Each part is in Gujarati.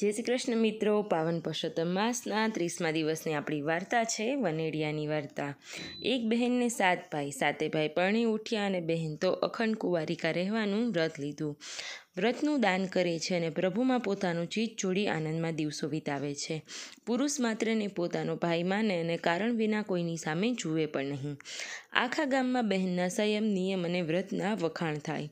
જય શ્રી કૃષ્ણ મિત્રો પાવન પુરુષોત્તમ માસના ત્રીસમા દિવસની આપણી વાર્તા છે વનેડિયાની વાર્તા એક બહેનને સાત ભાઈ સાતે ભાઈ પરણી ઉઠ્યા અને બહેન તો અખંડ કુંવારિકા રહેવાનું વ્રત લીધું વ્રતનું દાન કરે છે અને પ્રભુમાં પોતાનું ચીજ જોડી આનંદમાં દિવસો વિતાવે છે પુરુષ માત્રને પોતાનો ભાઈ માને અને કારણ વિના કોઈની સામે જુએ પણ નહીં આખા ગામમાં બહેનના સંયમ નિયમ અને વ્રતના વખાણ થાય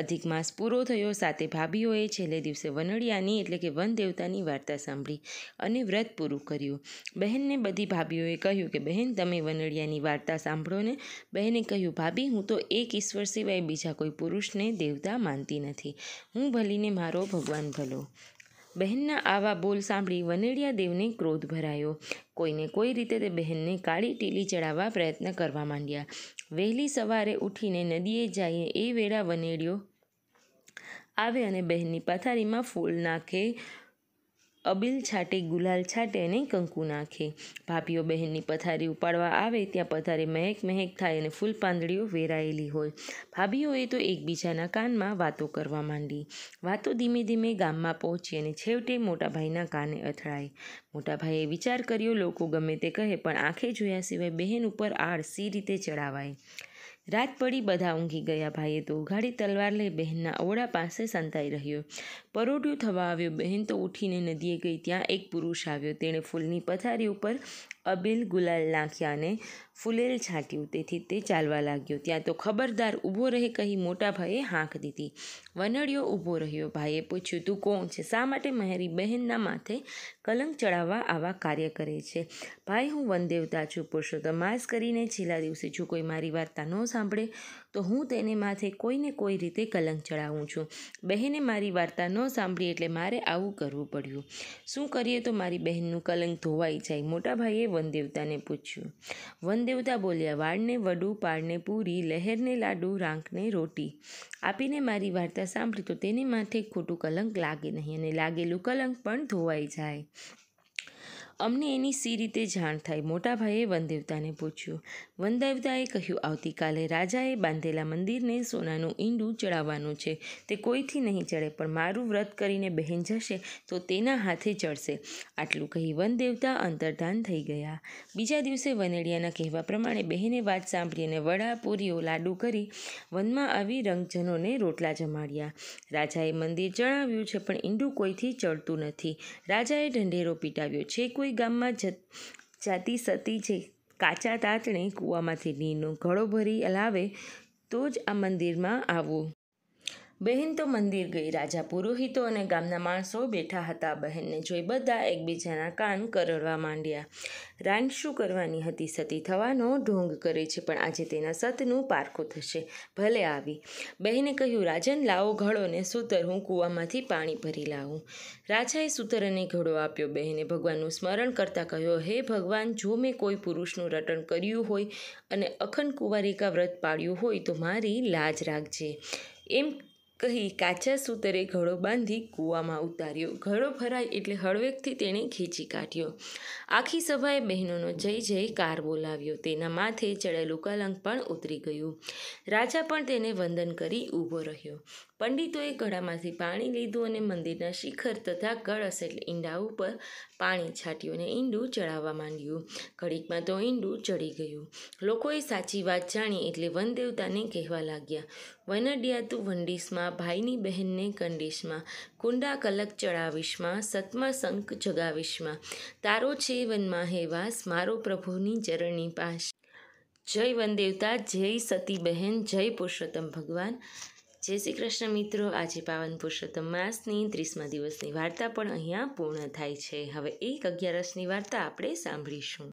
અધિક માસ પૂરો થયો સાથે ભાભીઓએ છેલ્લે દિવસે વનડિયાની એટલે કે વન દેવતાની વાર્તા સાંભળી અને વ્રત પૂરું કર્યું બહેનને બધી ભાભીઓએ કહ્યું કે બહેન તમે વનડિયાની વાર્તા સાંભળો ને બહેને કહ્યું ભાભી હું તો એક ઈશ્વર સિવાય બીજા કોઈ પુરુષને દેવતા માનતી નથી હું ભલીને મારો ભગવાન ભલો બહેનના આવા બોલ સાંભળી વનેડિયા દેવને ક્રોધ ભરાયો કોઈને કોઈ રીતે તે બહેનને કાળી ટીલી ચડાવવા પ્રયત્ન કરવા માંડ્યા વહેલી સવારે ઉઠીને નદીએ જઈએ એ વેળા વનેડિયો આવે અને બહેનની પથારીમાં ફૂલ નાખે અબીલ છાટે ગુલાલ છાટે અને કંકુ નાખે ભાભીઓ બહેનની પથારી ઉપાડવા આવે ત્યાં પથારી મહેક મહેક થાય અને ફૂલ પાંદડીઓ વેરાયેલી હોય ભાભીઓએ તો એકબીજાના કાનમાં વાતો કરવા માંડી વાતો ધીમે ધીમે ગામમાં પહોંચી અને છેવટે મોટાભાઈના કાને અથડાય મોટાભાઈએ વિચાર કર્યો લોકો ગમે તે કહે પણ આંખે જોયા સિવાય બહેન ઉપર આડ સી રીતે ચડાવાય રાત પડી બધા ઊંઘી ગયા ભાઈએ તો ઉઘાડી તલવાર લઈ બહેનના ઓળા પાસે સંતાઈ રહ્યો પરોઢિયું થવા આવ્યો બહેન તો ઉઠીને નદીએ ગઈ ત્યાં એક પુરુષ આવ્યો તેણે ફૂલની પથારી ઉપર અબીલ ગુલાલ નાખ્યા અને ફૂલેલ છાંટ્યું તેથી તે ચાલવા લાગ્યો ત્યાં તો ખબરદાર ઊભો રહે કહી મોટા ભાઈએ હાંક દીધી વનડિયો ઊભો રહ્યો ભાઈએ પૂછ્યું તું કોણ છે શા માટે મહેરી બહેનના માથે કલંક ચડાવવા આવા કાર્ય કરે છે ભાઈ હું વનદેવતા છું પુરુષોત્તમ માસ કરીને છેલ્લા દિવસે જો કોઈ મારી વાર્તા ન સાંભળે તો હું તેને માથે કોઈને કોઈ રીતે કલંક ચડાવું છું બહેને મારી વાર્તા ન સાંભળી એટલે મારે આવું કરવું પડ્યું શું કરીએ તો મારી બહેનનું કલંક ધોવાઈ જાય મોટા ભાઈએ વનદેવતાને પૂછ્યું વન દેવતા બોલ્યા વાળને વડુ પાળને પૂરી લહેરને લાડુ રાંકને રોટી આપીને મારી વાર્તા સાંભળી તો તેની માથે ખોટું કલંક લાગે નહીં અને લાગેલું કલંક પણ ધોવાઈ જાય અમને એની સી રીતે જાણ થાય મોટાભાઈએ વનદેવતાને પૂછ્યું વનદેવતાએ કહ્યું આવતીકાલે રાજાએ બાંધેલા મંદિરને સોનાનું ઈંડું ચડાવવાનું છે તે કોઈથી નહીં ચડે પણ મારું વ્રત કરીને બહેન જશે તો તેના હાથે ચડશે આટલું કહી વનદેવતા અંતર્ધાન થઈ ગયા બીજા દિવસે વનેડિયાના કહેવા પ્રમાણે બહેને વાત સાંભળી અને વડા પૂરીઓ લાડુ કરી વનમાં આવી રંગજનોને રોટલા જમાડ્યા રાજાએ મંદિર ચડાવ્યું છે પણ ઈંડું કોઈથી ચડતું નથી રાજાએ ઢંઢેરો પીટાવ્યો છે કોઈ કોઈ ગામમાં જ જાતી સતી છે કાચા તાતણે કૂવામાંથી નીરનો ઘડો ભરી લાવે તો જ આ મંદિરમાં આવવું બહેન તો મંદિર ગઈ રાજા પુરોહિતો અને ગામના માણસો બેઠા હતા બહેનને જોઈ બધા એકબીજાના કાન કરડવા માંડ્યા રાન શું કરવાની હતી સતી થવાનો ઢોંગ કરે છે પણ આજે તેના સતનું પારખું થશે ભલે આવી બહેને કહ્યું રાજન લાવો ઘડો ને સૂતર હું કૂવામાંથી પાણી ભરી લાવું રાજાએ સૂતર ઘડો આપ્યો બહેને ભગવાનનું સ્મરણ કરતાં કહ્યો હે ભગવાન જો મેં કોઈ પુરુષનું રટણ કર્યું હોય અને અખંડ કુંવારિકા વ્રત પાડ્યું હોય તો મારી લાજ રાખજે એમ કહી કાચા સૂતરે ઘડો બાંધી કૂવામાં ઉતાર્યો ઘડો ભરાય એટલે હળવેકથી તેણે ખેંચી કાઢ્યો આખી સભાએ બહેનોનો જય જય કાર બોલાવ્યો તેના માથે ચડેલું કલંક પણ ઉતરી ગયું રાજા પણ તેને વંદન કરી ઊભો રહ્યો પંડિતોએ ઘડામાંથી પાણી લીધું અને મંદિરના શિખર તથા કળશ એટલે ઈંડા ઉપર પાણી છાંટ્યું અને ઈંડું ચડાવવા માંડ્યું ઘડીકમાં તો ઈંડું ચડી ગયું લોકોએ સાચી વાત જાણી એટલે વનદેવતાને કહેવા લાગ્યા વનડિયા તું વંડીશમાં ભાઈની બહેનને કંડીશમાં કુંડા કલક ચડાવીશમાં સતમા શંખ જગાવીશમાં તારો છે વનમાં હેવાસ મારો પ્રભુની ચરણની પાસ જય વનદેવતા જય સતી બહેન જય પુરુષોત્તમ ભગવાન જય શ્રી કૃષ્ણ મિત્રો આજે પાવન પુરુષોત્તમ માસની ત્રીસમા દિવસની વાર્તા પણ અહીંયા પૂર્ણ થાય છે હવે એક અગિયારસની વાર્તા આપણે સાંભળીશું